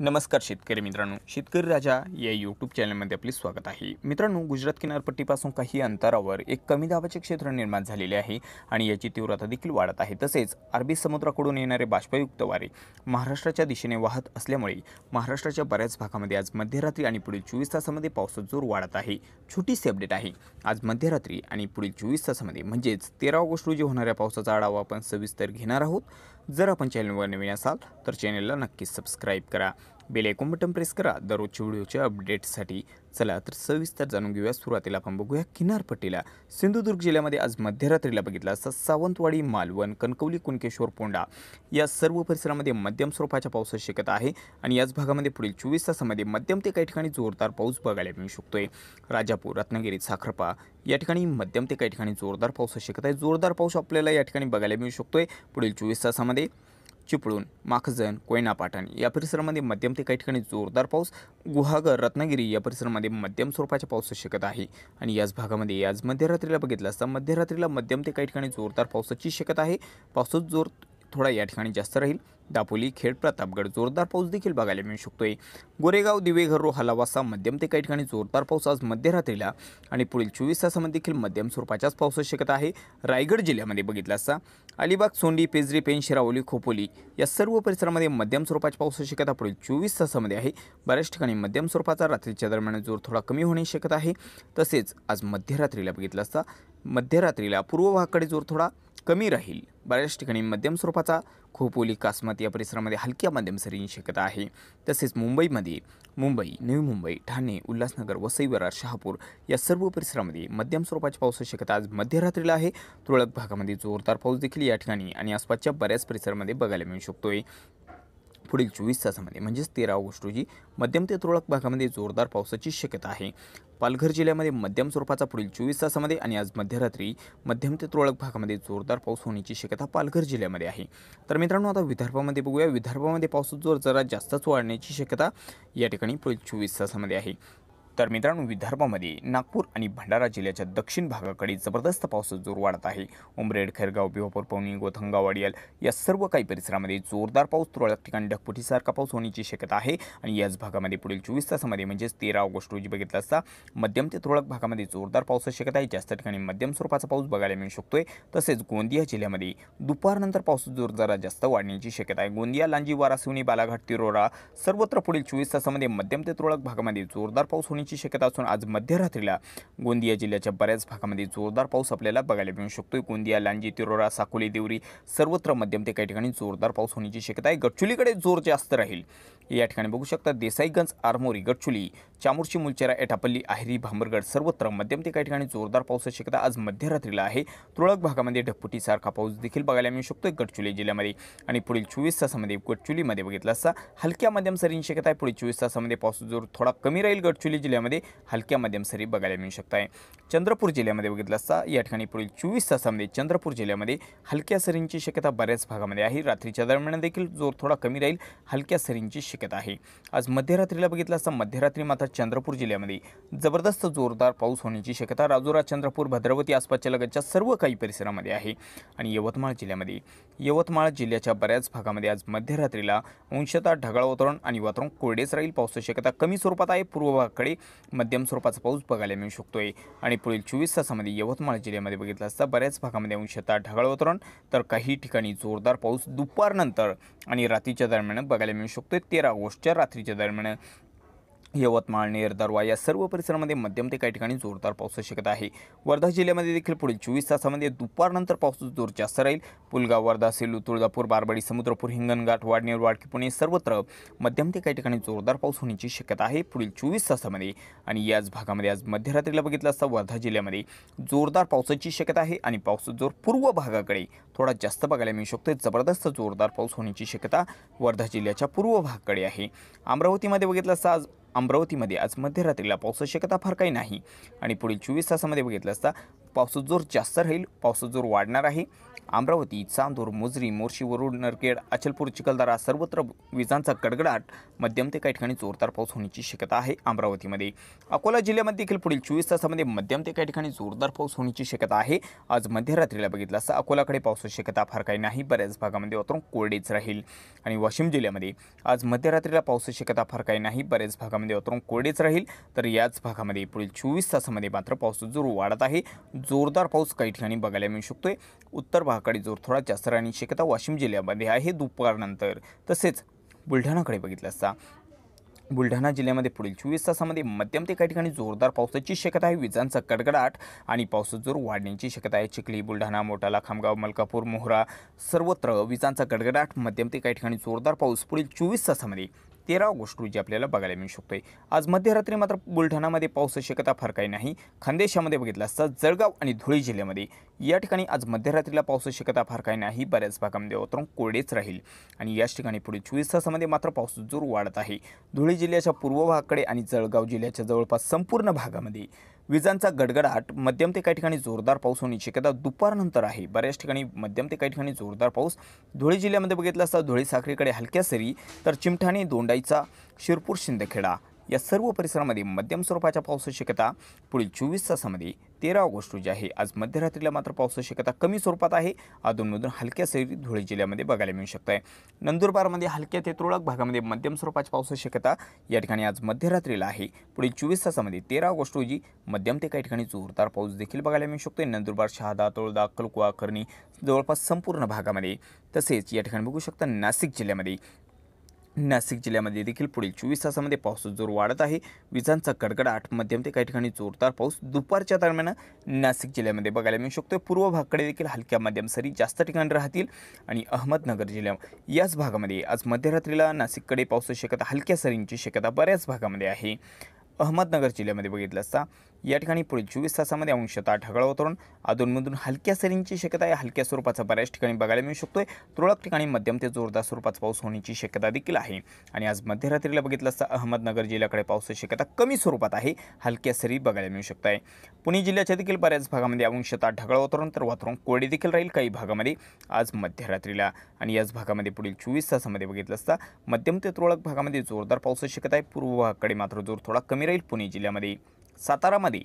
नमस्कार शेतकरी मित्रांनो शेतकरी राजा या यूट्यूब चॅनलमध्ये आपले स्वागत आहे मित्रांनो गुजरात किनारपट्टीपासून काही अंतरावर एक कमी दाबाचे क्षेत्र निर्माण झालेले आहे आणि याची तीव्रता देखील वाढत आहे तसेच अरबी समुद्राकडून येणारे बाष्पयुक्त वारे महाराष्ट्राच्या दिशेने वाहत असल्यामुळे महाराष्ट्राच्या बऱ्याच भागामध्ये आज मध्यरात्री आणि पुढील चोवीस तासामध्ये पावसाचा जोर वाढत आहे छोटीशी अपडेट आहे आज मध्यरात्री आणि पुढील चोवीस तासामध्ये म्हणजेच तेरा ऑगस्ट रोजी होणाऱ्या पावसाचा आढावा आपण सविस्तर घेणार आहोत जर आपण चॅनलवर नवीन असाल तर चॅनलला नक्कीच सबस्क्राईब करा बेल बटन प्रेस करा दररोजच्या व्हिडिओच्या अपडेटसाठी चला तर सविस्तर जाणून घेऊया सुरुवातीला आपण बघूया किनारपट्टीला सिंधुदुर्ग जिल्ह्यामध्ये आज मध्यरात्रीला बघितलं असता सावंतवाडी मालवण कणकवली कुणकेश्वर पोंडा या सर्व परिसरामध्ये मध्यम स्वरूपाच्या पावसाची शक्यता आहे आणि याच भागामध्ये पुढील चोवीस तासामध्ये मध्यम ते काही ठिकाणी जोरदार पाऊस बघायला मिळू शकतोय राजापूर रत्नागिरी साखरपा या ठिकाणी मध्यम ते काही ठिकाणी जोरदार पाऊस शक्यता आहे जोरदार पाऊस आपल्याला या ठिकाणी बघायला मिळू शकतोय पुढील चोवीस तासामध्ये चिपळूण माखजन कोयना पाटण या परिसरामध्ये मध्यम ते काही ठिकाणी जोरदार पाऊस गुहागर रत्नागिरी या परिसरामध्ये मध्यम स्वरूपाच्या पावसाची शक्यता आहे आणि याच भागामध्ये आज मध्यरात्रीला बघितलं असता मध्यरात्रीला मध्यम ते काही ठिकाणी जोरदार पावसाची शक्यता आहे पावसात जोर थोडा या ठिकाणी जास्त राहील दापोली खेड प्रतापगड जोरदार पाऊस देखील बघायला मिळू शकतोय गोरेगाव रो हलावासा मध्यम ते काही ठिकाणी जोरदार पाऊस आज मध्यरात्रीला आणि पुढील चोवीस तासामध्ये देखील मध्यम स्वरूपाच्याच पावसाची शक्यता आहे रायगड जिल्ह्यामध्ये बघितला असता अलिबाग सोंडी पेजरी पेन शिरावली खोपोली या सर्व परिसरामध्ये मध्यम पाऊस पावसाची शक्यता पुढील चोवीस तासामध्ये आहे बऱ्याच ठिकाणी मध्यम स्वरूपाचा रात्रीच्या दरम्यान जोर थोडा कमी होण्याची शक्यता आहे तसेच आज मध्यरात्रीला बघितलं असता मध्यरात्रीला पूर्व भागाकडे जोर थोडा कमी राहील बऱ्याच ठिकाणी मध्यम स्वरूपाचा खोपोली कासमत या परिसरामध्ये हलक्या मध्यम सरींची शक्यता आहे तसेच मुंबईमध्ये मुंबई नवी मुंबई ठाणे उल्हासनगर वसई शहापूर या सर्व परिसरामध्ये मध्यम स्वरूपाची पावसाची शक्यता आज मध्यरात्रीला आहे तुरळक भागामध्ये जोरदार पाऊस देखील या ठिकाणी आणि आसपासच्या बऱ्याच परिसरामध्ये बघायला मिळू शकतोय पुढील चोवीस तासामध्ये म्हणजेच तेरा ऑगस्ट रोजी मध्यम ते तुरळक भागामध्ये जोरदार पावसाची शक्यता आहे पालघर जिल्ह्यामध्ये मध्यम स्वरूपाचा पुढील चोवीस तासामध्ये आणि आज मध्यरात्री मध्यम ते तुरळक भागामध्ये जोरदार पाऊस होण्याची शक्यता पालघर जिल्ह्यामध्ये आहे तर मित्रांनो आता विदर्भामध्ये बघूया विदर्भामध्ये पाऊस जोर जरा जास्तच वाढण्याची शक्यता या ठिकाणी पुढील चोवीस तासामध्ये आहे तर मित्रांनो विदर्भामध्ये नागपूर आणि भंडारा जिल्ह्याच्या दक्षिण भागाकडे जबरदस्त पाऊस जोर वाढत आहे उमरेड खैरगाव भिवापूर पवनी गोथंगाव अडियल या सर्व काही परिसरामध्ये जोरदार पाऊस तुरळक ठिकाणी ढगपुटीसारखा पाऊस होण्याची शक्यता आहे आणि याच भागामध्ये पुढील चोवीस तासामध्ये म्हणजेच तेरा ऑगस्ट रोजी बघितलं असता मध्यम ते तुरळक भागामध्ये जोरदार पावसाची शक्यता आहे जास्त ठिकाणी मध्यम स्वरूपाचा पाऊस बघायला मिळू शकतोय तसेच गोंदिया जिल्ह्यामध्ये दुपारनंतर पाऊस जोर जरा जास्त वाढण्याची शक्यता आहे गोंदिया लांजी वारासिवणी बालाघाट तिरोरा सर्वत्र पुढील चोवीस तासामध्ये मध्यम ते तुरळक भागामध्ये जोरदार पाऊस होण्याची होण्याची शक्यता असून आज मध्यरात्रीला गोंदिया जिल्ह्याच्या बऱ्याच भागामध्ये जोरदार पाऊस आपल्याला बघायला मिळू शकतो गोंदिया लांजी तिरोरा साकोली देवरी सर्वत्र मध्यम ते काही ठिकाणी जोरदार पाऊस होण्याची शक्यता आहे गडचुलीकडे जोर जास्त राहील या ठिकाणी बघू शकता देसाईगंज आरमोरी गडचुली चामोर्शी मुलचेरा एटापल्ली आहेरी भांबरगड सर्वत्र मध्यम ते काही ठिकाणी जोरदार पावसाची शक्यता आज मध्यरात्रीला आहे तुरळक भागामध्ये ढगफुटीसारखा पाऊस देखील बघायला मिळू शकतो गडचुली जिल्ह्यामध्ये आणि पुढील चोवीस तासामध्ये गडचुलीमध्ये बघितलं असता हलक्या मध्यम सरींची शक्यता आहे पुढील चोवीस तासामध्ये पाऊस जोर थोडा कमी राहील गडचुली जिल्ह्यामध्ये हलक्या मध्यम सरी बघायला मिळू शकत आहे चंद्रपूर जिल्ह्यामध्ये बघितलं असता या ठिकाणी पुढील चोवीस तासामध्ये चंद्रपूर जिल्ह्यामध्ये हलक्या सरींची शक्यता बऱ्याच भागामध्ये आहे रात्रीच्या दरम्यान देखील जोर थोडा कमी राहील हलक्या सरींची शक्यता आहे आज मध्यरात्रीला बघितलं असता मध्यरात्री मात्र चंद्रपूर जिल्ह्यामध्ये जबरदस्त जोरदार पाऊस होण्याची शक्यता राजुरा चंद्रपूर भद्रवती आसपासच्या लगतच्या सर्व काही परिसरामध्ये आहे आणि यवतमाळ जिल्ह्यामध्ये यवतमाळ जिल्ह्याच्या बऱ्याच भागामध्ये आज मध्यरात्रीला अंशतः ढगाळ वातावरण आणि वातावरण कोरडेच राहील पाऊसची शक्यता कमी स्वरूपात आहे पूर्व भागाकडे मध्यम स्वरूपाचा पाऊस बघायला मिळू शकतो आणि पुढील चोवीस तासामध्ये यवतमाळ जिल्ह्यामध्ये बघितलं असता बऱ्याच भागामध्ये अंशतः ढगाळ वातावरण तर काही ठिकाणी जोरदार पाऊस दुपारनंतर आणि रात्रीच्या दरम्यान बघायला मिळू शकतो तेरा ऑगस्टच्या रात्रीच्या दरम्यान यवतमाळ नेर दरवा या सर्व परिसरामध्ये मध्यम ते काही ठिकाणी जोरदार पाऊस शक्यता शकत आहे वर्धा जिल्ह्यामध्ये देखील पुढील चोवीस तासामध्ये दुपारनंतर पाऊस जोर जास्त राहील पुलगाव वर्धा सेलू तुळजापूर बारबडी समुद्रपूर हिंगणघाट वाडनेर वाडकी पुणे सर्वत्र मध्यम ते काही ठिकाणी जोरदार पाऊस होण्याची शक्यता आहे पुढील चोवीस तासामध्ये आणि याच भागामध्ये आज मध्यरात्रीला बघितलं असता वर्धा जिल्ह्यामध्ये जोरदार पावसाची शक्यता आहे आणि पावसाचा जोर पूर्व भागाकडे थोडा जास्त बघायला मिळू शकतो जबरदस्त जोरदार पाऊस होण्याची शक्यता वर्धा जिल्ह्याच्या पूर्व भागाकडे आहे अमरावतीमध्ये बघितलं असता आज अमरावतीमध्ये आज मध्यरात्रीला पावसाची शक्यता फार काही नाही आणि पुढील चोवीस तासामध्ये बघितलं असता पावसाचा जोर जास्त राहील पावसाचा जोर वाढणार आहे अमरावती चांदूर मुजरी मोर्शी वरुड नरखेड अचलपूर चिखलदरा सर्वत्र विजांचा गडगडाट मध्यम ते काही ठिकाणी जोरदार पाऊस होण्याची शक्यता आहे अमरावतीमध्ये अकोला जिल्ह्यामध्ये देखील पुढील चोवीस तासामध्ये मध्यम ते काही ठिकाणी जोरदार पाऊस होण्याची शक्यता आहे आज मध्यरात्रीला बघितलं असं अकोलाकडे पावसाची शक्यता फार काही नाही बऱ्याच भागामध्ये वातावरण कोरडेच राहील आणि वाशिम जिल्ह्यामध्ये आज मध्यरात्रीला पावसाची शक्यता फार काही नाही बऱ्याच भागामध्ये वातावरण कोरडेच राहील तर याच भागामध्ये पुढील चोवीस तासामध्ये मात्र पावसाचा जोर वाढत आहे जोरदार पाऊस काही ठिकाणी बघायला मिळू शकतो आहे उत्तर भागाकडे जोर थोडा जास्त राहण्याची शक्यता वाशिम जिल्ह्यामध्ये आहे दुपारनंतर तसेच बुलढाणाकडे बघितलं असता बुलढाणा जिल्ह्यामध्ये पुढील चोवीस तासामध्ये मध्यम ते काही ठिकाणी जोरदार पावसाची शक्यता आहे विजांचा कडकडाट आणि पावसाचा जोर वाढण्याची शक्यता आहे चिखली बुलढाणा मोटाला खामगाव मलकापूर मोहरा सर्वत्र विजांचा कडकडाट मध्यम ते काही ठिकाणी जोरदार पाऊस पुढील चोवीस तासामध्ये तेरा ऑगस्ट रोजी आपल्याला बघायला मिळू शकतोय आज मध्यरात्री मात्र बुलढाणामध्ये पाऊस शक्यता फार काही नाही खानदेशामध्ये बघितलं असता जळगाव आणि धुळे जिल्ह्यामध्ये या ठिकाणी आज मध्यरात्रीला पाऊस शक्यता फार काही नाही बऱ्याच भागामध्ये वातावरण कोरडेच राहील आणि याच ठिकाणी पुढे चोवीस तासामध्ये मात्र पाऊस जोर वाढत आहे धुळे जिल्ह्याच्या पूर्व भागाकडे आणि जळगाव जिल्ह्याच्या जवळपास संपूर्ण भागामध्ये विजांचा गडगडाट मध्यम ते काही ठिकाणी जोरदार पाऊस होण्याची शक्यता दुपारनंतर आहे बऱ्याच ठिकाणी मध्यम ते काही ठिकाणी जोरदार पाऊस धुळे जिल्ह्यामध्ये बघितलं असता धुळे साखरीकडे हलक्या सरी तर चिमठाणे दोंडाईचा शिरपूर शिंदखेडा या सर्व परिसरामध्ये मध्यम स्वरूपाच्या पावसाची शक्यता पुढील चोवीस तासामध्ये तेरा ऑगस्ट रोजी आहे आज मध्यरात्रीला मात्र पावसाची शक्यता कमी स्वरूपात आहे अधूनमधून हलक्या सरी धुळे जिल्ह्यामध्ये बघायला मिळू शकत आहे नंदुरबारमध्ये हलक्या ते तुरळक भागामध्ये मध्यम स्वरूपाची पावसाची शक्यता या ठिकाणी आज मध्यरात्रीला आहे पुढील चोवीस तासामध्ये तेरा ऑगस्ट रोजी मध्यम ते काही ठिकाणी जोरदार पाऊस देखील बघायला मिळू शकतो नंदुरबार शहादा तोळदा कलकुवा करणी जवळपास संपूर्ण भागामध्ये तसेच या ठिकाणी बघू शकता नाशिक जिल्ह्यामध्ये नाशिक जिल्ह्यामध्ये देखील पुढील चोवीस तासामध्ये पाऊस जोर वाढत आहे विजांचा कडकडाट मध्यम ते काही ठिकाणी जोरदार पाऊस दुपारच्या दरम्यान नाशिक जिल्ह्यामध्ये बघायला मिळू शकतो पूर्व भागकडे देखील हलक्या मध्यम सरी जास्त ठिकाणी राहतील आणि अहमदनगर जिल्ह्या याच भागामध्ये आज मध्यरात्रीला नाशिककडे पावसाची शक्यता हलक्या सरींची शक्यता बऱ्याच भागामध्ये आहे अहमदनगर जिल्ह्यामध्ये बघितलं असता या ठिकाणी पुढील चोवीस तासामध्ये अंशतः ढगाळ वातावरण अधूनमधून हलक्या सरींची शक्यता आहे हलक्या स्वरूपाचा बऱ्याच ठिकाणी बघायला मिळू शकतोय तुरळक ठिकाणी मध्यम ते जोरदार स्वरूपाचा पाऊस होण्याची शक्यता देखील आहे आणि आज मध्यरात्रीला बघितलं असता अहमदनगर जिल्ह्याकडे पावसाची शक्यता कमी स्वरूपात आहे हलक्या सरी बघायला मिळू शकत आहे पुणे जिल्ह्याच्या देखील बऱ्याच भागामध्ये अंशतः ढगाळ वातावरण तर वातावरण कोरडे देखील राहील काही भागामध्ये आज मध्यरात्रीला आणि याच भागामध्ये पुढील चोवीस तासामध्ये बघितलं असता मध्यम ते तुरळक भागामध्ये जोरदार पावसाची शक्यता आहे पूर्व भागाकडे मात्र जोर थोडा कमी रेल पुणे जिल्ह्यामध्ये सातारामध्ये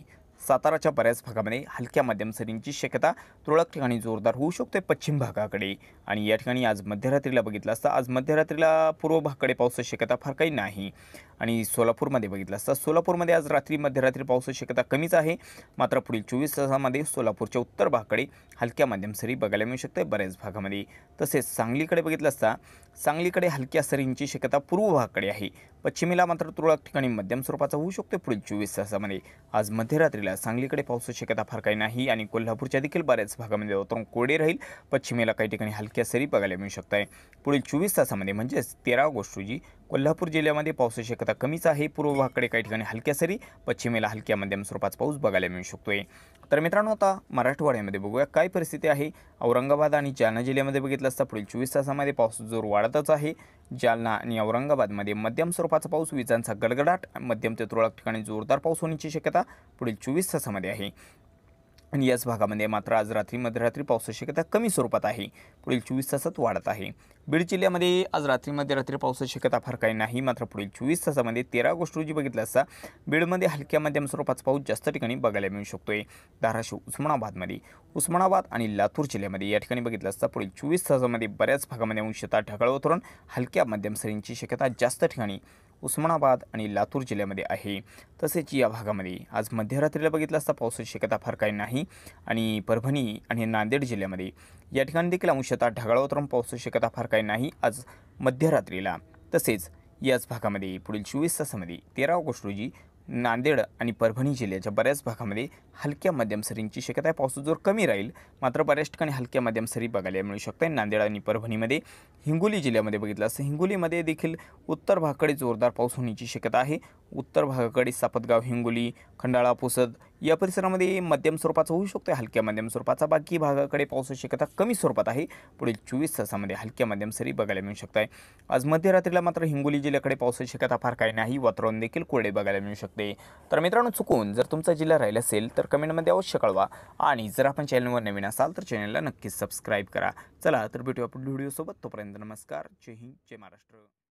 साताराच्या बऱ्याच भागामध्ये हलक्या मध्यम सरींची शक्यता तुरळक ठिकाणी जोरदार होऊ शकते पश्चिम भागाकडे आणि या ठिकाणी आज मध्यरात्रीला बघितलं असता आज मध्यरात्रीला पूर्व भागाकडे पावसाची शक्यता फार काही नाही आणि सोलापूरमध्ये बघितलं असता सोलापूरमध्ये आज रात्री मध्यरात्री पावसाची शक्यता कमीच आहे मात्र पुढील चोवीस तासामध्ये सोलापूरच्या उत्तर भागाकडे हलक्या मध्यम सरी बघायला मिळू शकते बऱ्याच भागामध्ये तसेच सांगलीकडे बघितलं असता सांगलीकडे हलक्या सरींची शक्यता पूर्व भागाकडे आहे पश्चिमेला मात्र तुरळक ठिकाणी मध्यम स्वरूपाचा होऊ शकतो पुढील चोवीस तासामध्ये आज मध्यरात्रीला सांगलीकडे पावसाची शक्यता फार काही नाही आणि कोल्हापूरच्या देखील बऱ्याच भागामध्ये वातावरण कोडे राहील पश्चिमेला काही ठिकाणी हलक्या सरी बघायला मिळू शकत आहे पुढील चोवीस तासामध्ये म्हणजेच तेरा ऑगस्ट रोजी कोल्हापूर जिल्ह्यामध्ये पावसाची शक्यता कमीच आहे पूर्व भागाकडे काही ठिकाणी हलक्या सरी पश्चिमेला हलक्या मध्यम स्वरूपाचा पाऊस बघायला मिळू शकतोय तर मित्रांनो आता मराठवाड्यामध्ये बघूया काय परिस्थिती आहे औरंगाबाद आणि जालना जिल्ह्यामध्ये बघितलं असता पुढील चोवीस तासामध्ये पाऊस जोर वाढतच आहे जालना आणि औरंगाबादमध्ये मध्यम स्वरूपाचा पाऊस विजांचा गडगडाट मध्यम ते तुरळक ठिकाणी जोरदार पाऊस होण्याची शक्यता पुढील चोवीस तासामध्ये आहे आणि याच भागामध्ये मात्र आज रात्री मध्यरात्री पावसाची शक्यता कमी स्वरूपात आहे पुढील चोवीस तासात वाढत आहे बीड जिल्ह्यामध्ये आज रात्री मध्यरात्री पावसाची शक्यता फार काही नाही मात्र पुढील चोवीस तासामध्ये तेरा ऑगस्ट रोजी बघितलं असता बीडमध्ये हलक्या मध्यम स्वरूपाचा पाऊस जास्त ठिकाणी बघायला मिळू शकतोय धाराशिव उस्मानाबादमध्ये उस्मानाबाद आणि लातूर जिल्ह्यामध्ये या ठिकाणी बघितलं असता पुढील चोवीस तासामध्ये बऱ्याच भागामध्ये अंशता ढगाळ वातावरण हलक्या मध्यम सरींची शक्यता जास्त ठिकाणी उस्मानाबाद आणि लातूर जिल्ह्यामध्ये आहे तसेच या भागामध्ये आज मध्यरात्रीला बघितलं असता पावसाची शक्यता फार काही नाही आणि परभणी आणि नांदेड जिल्ह्यामध्ये या ठिकाणी देखील अंशतः ढगाळावतरून पावसाची शक्यता फार काही नाही आज मध्यरात्रीला तसेच याच भागामध्ये पुढील चोवीस तासामध्ये तेरा ऑगस्ट रोजी नांदेड आणि परभणी जिल्ह्याच्या बऱ्याच भागामध्ये हलक्या मध्यम सरींची शक्यता आहे पावसाचा जोर कमी राहील मात्र बऱ्याच ठिकाणी हलक्या मध्यम सरी बघायला मिळू शकते नांदेड आणि परभणीमध्ये हिंगोली जिल्ह्यामध्ये बघितलं असं हिंगोलीमध्ये देखील उत्तर भागाकडे जोरदार पाऊस होण्याची शक्यता आहे उत्तर भागाकडे सापतगाव हिंगोली खंडाळा पुसद या परिसरामध्ये मध्यम स्वरूपाचा होऊ शकतो हलक्या मध्यम स्वरूपाचा बाकी भागाकडे पावसाची शक्यता कमी स्वरूपात आहे पुढील चोवीस तासामध्ये हलक्या मध्यम सरी बघायला मिळू शकत आहे आज मध्यरात्रीला मात्र हिंगोली जिल्ह्याकडे पावसाची शक्यता फार काही नाही वातावरण देखील कोरडे बघायला मिळू शकते तर मित्रांनो चुकून जर तुमचा जिल्हा राहिला असेल तर कमेंटमध्ये अवश्य कळवा आणि जर आपण चॅनलवर नवीन असाल तर चॅनलला नक्कीच सबस्क्राईब करा चला तर भेटू आपण व्हिडिओसोबत तोपर्यंत नमस्कार जय हिंद जय महाराष्ट्र